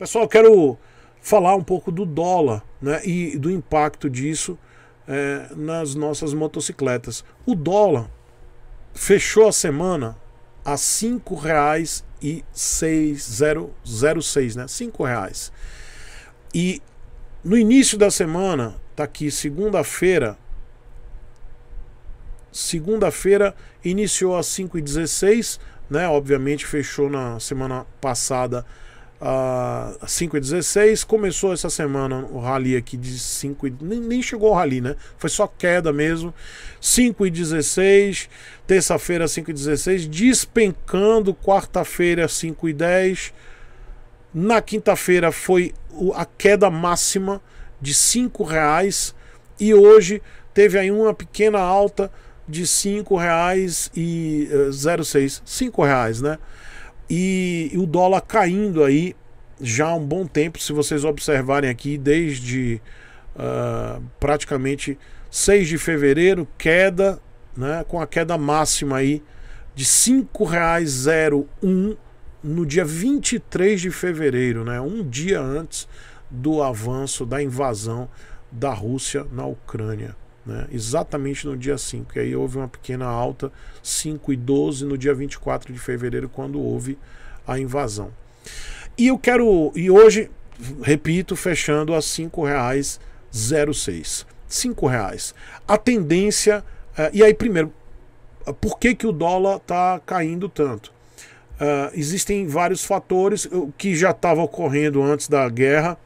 Pessoal, quero falar um pouco do dólar né, e do impacto disso é, nas nossas motocicletas. O dólar fechou a semana a R$ 5,06, né? R$ reais. E no início da semana, tá aqui segunda-feira, segunda-feira iniciou a 5,16, né? Obviamente fechou na semana passada 5 e 16. Começou essa semana o rally aqui de 5 e... Nem, nem chegou o rally, né? Foi só queda mesmo. 5 e 16. Terça-feira, 5 e 16. Despencando. Quarta-feira, 5 e 10. Na quinta-feira foi a queda máxima de 5 reais e hoje teve aí uma pequena alta de 5 reais e 0,6, eh, 5 reais, né? E, o dólar caindo aí já há um bom tempo, se vocês observarem aqui, desde uh, praticamente 6 de fevereiro, queda, né, com a queda máxima aí de R$ 5,01 no dia 23 de fevereiro, né, um dia antes do avanço da invasão da Rússia na Ucrânia. Né? Exatamente no dia 5. E aí houve uma pequena alta, 5 e 12, no dia 24 de fevereiro, quando houve a invasão. E eu quero. E hoje, repito, fechando a R$ 5,06. R$ reais. A tendência. Uh, e aí, primeiro, por que, que o dólar está caindo tanto? Uh, existem vários fatores o que já estava ocorrendo antes da guerra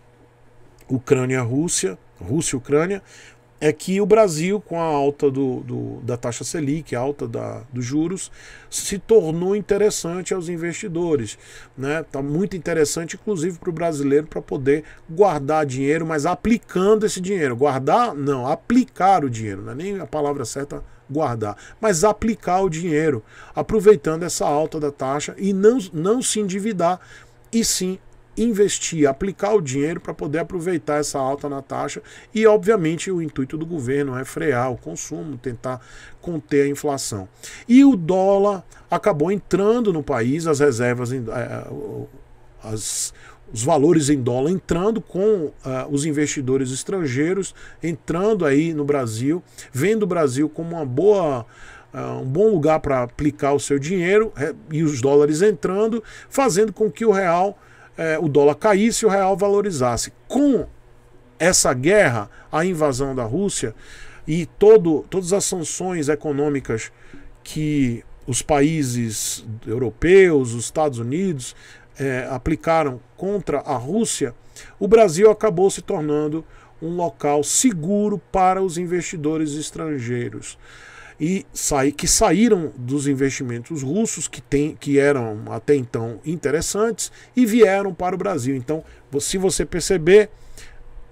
Ucrânia-Rússia, Rússia-Ucrânia, é que o Brasil, com a alta do, do da taxa Selic, a alta da, dos juros, se tornou interessante aos investidores. Está né? Tá muito interessante, inclusive, para o brasileiro para poder guardar dinheiro, mas aplicando esse dinheiro. Guardar, não, aplicar o dinheiro, não é nem a palavra certa guardar, mas aplicar o dinheiro, aproveitando essa alta da taxa e não, não se endividar, e sim investir, aplicar o dinheiro para poder aproveitar essa alta na taxa e, obviamente, o intuito do governo é frear o consumo, tentar conter a inflação. E o dólar acabou entrando no país, as reservas, eh, eh, as, os valores em dólar entrando com uh, os investidores estrangeiros entrando aí no Brasil, vendo o Brasil como uma boa um bom lugar para aplicar o seu dinheiro e os dólares entrando, fazendo com que o real é, o dólar caísse e o real valorizasse. Com essa guerra, a invasão da Rússia e todo, todas as sanções econômicas que os países europeus, os Estados Unidos é, aplicaram contra a Rússia, o Brasil acabou se tornando um local seguro para os investidores estrangeiros e sai, que saíram dos investimentos russos que, tem, que eram até então interessantes e vieram para o Brasil. Então, se você perceber,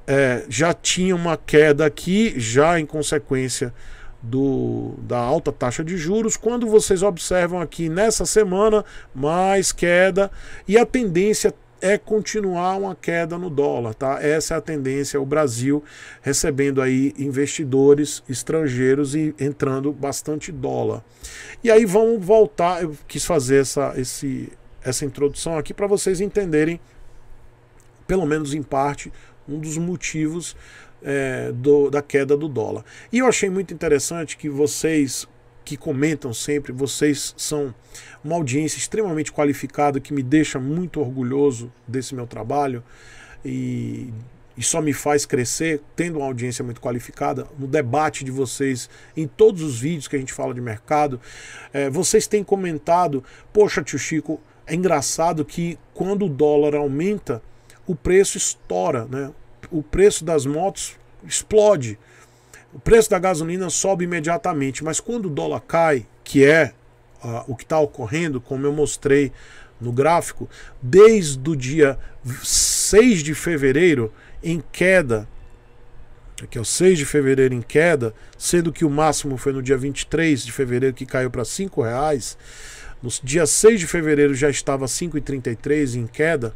é, já tinha uma queda aqui, já em consequência do, da alta taxa de juros. Quando vocês observam aqui nessa semana, mais queda e a tendência é continuar uma queda no dólar, tá? Essa é a tendência, é o Brasil recebendo aí investidores estrangeiros e entrando bastante dólar. E aí vamos voltar, eu quis fazer essa, esse, essa introdução aqui para vocês entenderem, pelo menos em parte, um dos motivos é, do, da queda do dólar. E eu achei muito interessante que vocês que comentam sempre, vocês são uma audiência extremamente qualificada que me deixa muito orgulhoso desse meu trabalho e, e só me faz crescer tendo uma audiência muito qualificada no debate de vocês em todos os vídeos que a gente fala de mercado. É, vocês têm comentado, poxa, tio Chico, é engraçado que quando o dólar aumenta, o preço estoura, né? O preço das motos explode o preço da gasolina sobe imediatamente, mas quando o dólar cai, que é uh, o que está ocorrendo, como eu mostrei no gráfico, desde o dia 6 de fevereiro em queda, aqui é o 6 de fevereiro em queda, sendo que o máximo foi no dia 23 de fevereiro que caiu para R$ 5,00, no dia 6 de fevereiro já estava R$ 5,33 em queda,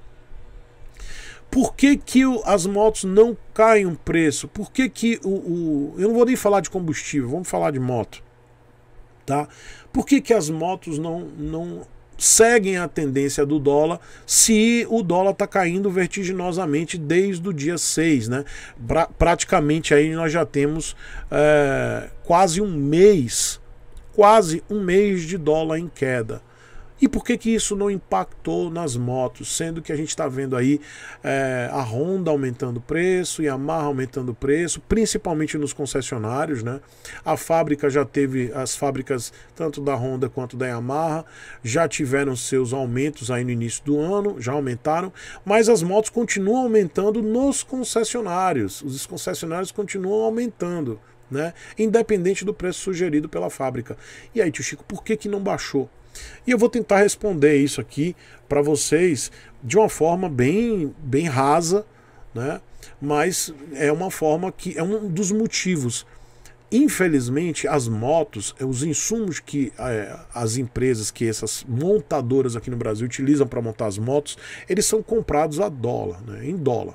por que, que as motos não caem um preço? Por que, que o, o, Eu não vou nem falar de combustível, vamos falar de moto. Tá? Por que, que as motos não, não seguem a tendência do dólar se o dólar está caindo vertiginosamente desde o dia 6. Né? Pra, praticamente aí nós já temos é, quase um mês, quase um mês de dólar em queda. E por que, que isso não impactou nas motos, sendo que a gente está vendo aí é, a Honda aumentando o preço, Yamaha aumentando o preço, principalmente nos concessionários, né? A fábrica já teve, as fábricas tanto da Honda quanto da Yamaha já tiveram seus aumentos aí no início do ano, já aumentaram, mas as motos continuam aumentando nos concessionários, os concessionários continuam aumentando, né? Independente do preço sugerido pela fábrica. E aí, tio Chico, por que que não baixou? E eu vou tentar responder isso aqui para vocês de uma forma bem, bem rasa, né? mas é uma forma que é um dos motivos. Infelizmente, as motos, os insumos que é, as empresas, que essas montadoras aqui no Brasil utilizam para montar as motos, eles são comprados a dólar, né? em dólar.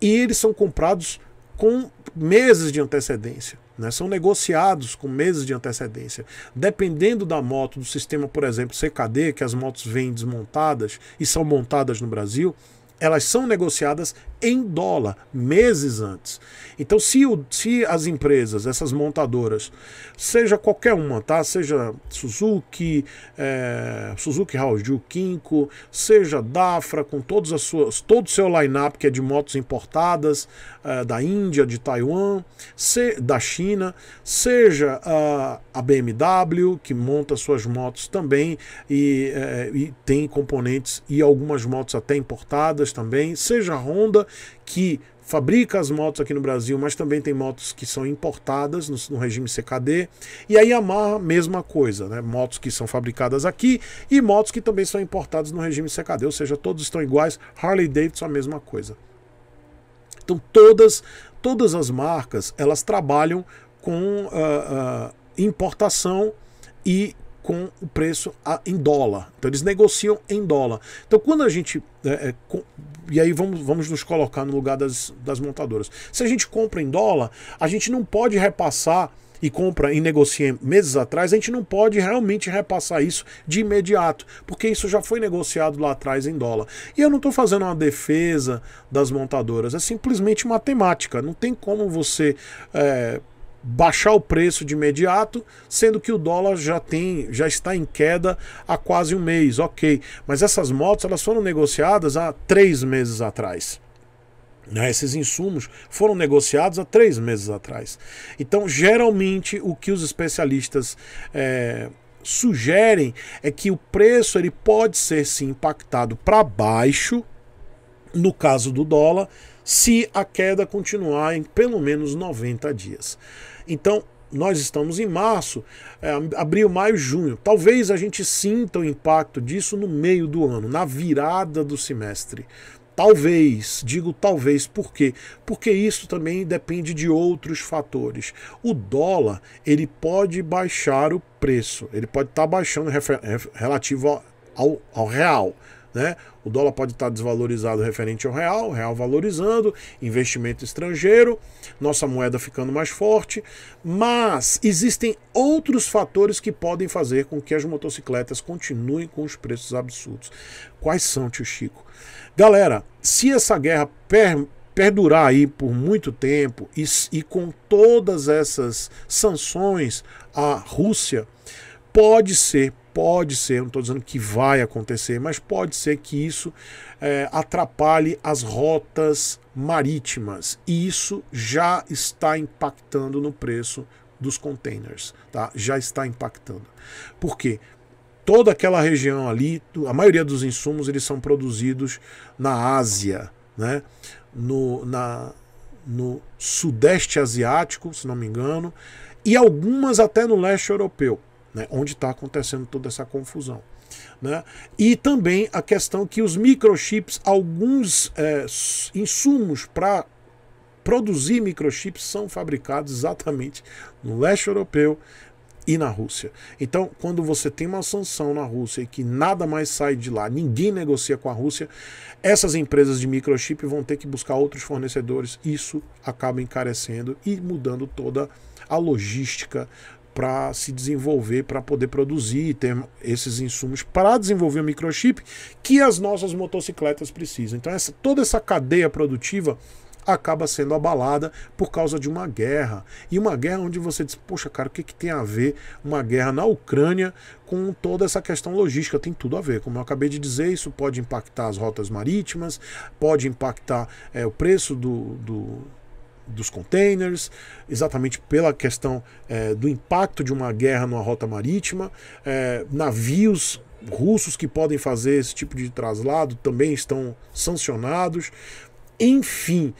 E eles são comprados com meses de antecedência. Né? São negociados com meses de antecedência. Dependendo da moto, do sistema, por exemplo, CKD, que as motos vêm desmontadas e são montadas no Brasil, elas são negociadas em dólar meses antes. Então, se, o, se as empresas, essas montadoras, seja qualquer uma, tá? Seja Suzuki, é, Suzuki Haoju Kinko, seja Dafra, com todas as suas, todo o seu line-up que é de motos importadas é, da Índia, de Taiwan, se, da China, seja a, a BMW, que monta suas motos também e, é, e tem componentes e algumas motos até importadas Hondas também, seja a Honda que fabrica as motos aqui no Brasil, mas também tem motos que são importadas no, no regime CKD. E a Yamaha, mesma coisa, né? Motos que são fabricadas aqui e motos que também são importadas no regime CKD, ou seja, todos estão iguais. Harley Davidson, a mesma coisa. Então, todas, todas as marcas, elas trabalham com uh, uh, importação e com o preço em dólar. Então eles negociam em dólar. Então quando a gente. É, é, com, e aí vamos, vamos nos colocar no lugar das, das montadoras. Se a gente compra em dólar, a gente não pode repassar e compra e negocia meses atrás, a gente não pode realmente repassar isso de imediato, porque isso já foi negociado lá atrás em dólar. E eu não estou fazendo uma defesa das montadoras, é simplesmente matemática. Não tem como você é, baixar o preço de imediato, sendo que o dólar já tem, já está em queda há quase um mês, ok. Mas essas motos elas foram negociadas há três meses atrás. Né? Esses insumos foram negociados há três meses atrás. Então, geralmente, o que os especialistas é, sugerem é que o preço ele pode ser sim impactado para baixo no caso do dólar, se a queda continuar em pelo menos 90 dias. Então, nós estamos em março, é, abril, maio, junho. Talvez a gente sinta o impacto disso no meio do ano, na virada do semestre. Talvez, digo talvez, por quê? Porque isso também depende de outros fatores. O dólar, ele pode baixar o preço, ele pode estar tá baixando relativo ao, ao real, né? O dólar pode estar desvalorizado referente ao real, o real valorizando, investimento estrangeiro, nossa moeda ficando mais forte, mas existem outros fatores que podem fazer com que as motocicletas continuem com os preços absurdos. Quais são, tio Chico? Galera, se essa guerra per perdurar aí por muito tempo e, e com todas essas sanções à Rússia, pode ser pode ser, não estou dizendo que vai acontecer, mas pode ser que isso é, atrapalhe as rotas marítimas. E isso já está impactando no preço dos containers, tá? Já está impactando. Por quê? Toda aquela região ali, a maioria dos insumos eles são produzidos na Ásia, né? No, na, no Sudeste Asiático, se não me engano, e algumas até no leste europeu né, onde está acontecendo toda essa confusão. Né? E também a questão que os microchips, alguns é, insumos para produzir microchips são fabricados exatamente no leste europeu e na Rússia. Então, quando você tem uma sanção na Rússia e que nada mais sai de lá, ninguém negocia com a Rússia, essas empresas de microchip vão ter que buscar outros fornecedores. Isso acaba encarecendo e mudando toda a logística para se desenvolver, para poder produzir, e ter esses insumos para desenvolver o microchip que as nossas motocicletas precisam. Então, essa, toda essa cadeia produtiva acaba sendo abalada por causa de uma guerra. E uma guerra onde você diz, poxa, cara, o que, que tem a ver uma guerra na Ucrânia com toda essa questão logística? Tem tudo a ver. Como eu acabei de dizer, isso pode impactar as rotas marítimas, pode impactar é, o preço do, do dos containers, exatamente pela questão é, do impacto de uma guerra numa rota marítima, é, navios russos que podem fazer esse tipo de traslado também estão sancionados, enfim,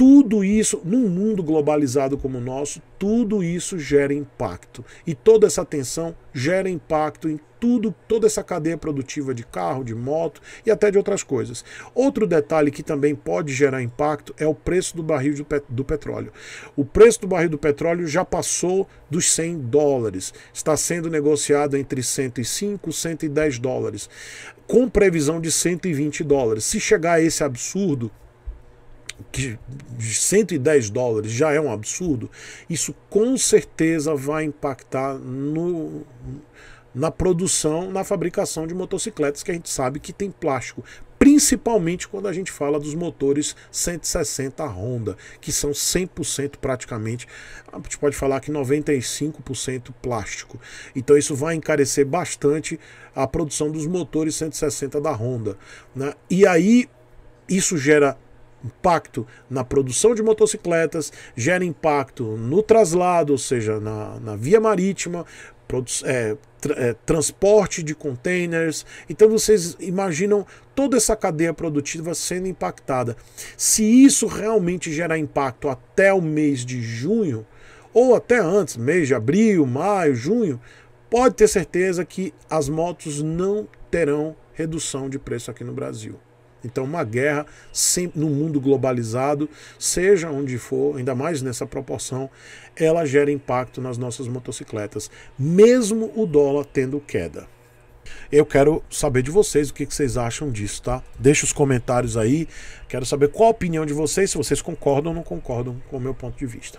tudo isso, num mundo globalizado como o nosso, tudo isso gera impacto. E toda essa tensão gera impacto em tudo, toda essa cadeia produtiva de carro, de moto e até de outras coisas. Outro detalhe que também pode gerar impacto é o preço do barril do, do petróleo. O preço do barril do petróleo já passou dos 100 dólares, está sendo negociado entre 105 e 110 dólares, com previsão de 120 dólares. Se chegar a esse absurdo, que 110 dólares já é um absurdo, isso com certeza vai impactar no, na produção, na fabricação de motocicletas que a gente sabe que tem plástico, principalmente quando a gente fala dos motores 160 Honda, que são 100% praticamente, a gente pode falar que 95% plástico. Então isso vai encarecer bastante a produção dos motores 160 da Honda, né? E aí isso gera impacto na produção de motocicletas, gera impacto no traslado, ou seja, na, na via marítima, é, tra é, transporte de containers. Então vocês imaginam toda essa cadeia produtiva sendo impactada. Se isso realmente gerar impacto até o mês de junho, ou até antes, mês de abril, maio, junho, pode ter certeza que as motos não terão redução de preço aqui no Brasil. Então, uma guerra no mundo globalizado, seja onde for, ainda mais nessa proporção, ela gera impacto nas nossas motocicletas, mesmo o dólar tendo queda. Eu quero saber de vocês o que vocês acham disso, tá? Deixa os comentários aí. Quero saber qual a opinião de vocês, se vocês concordam ou não concordam com o meu ponto de vista.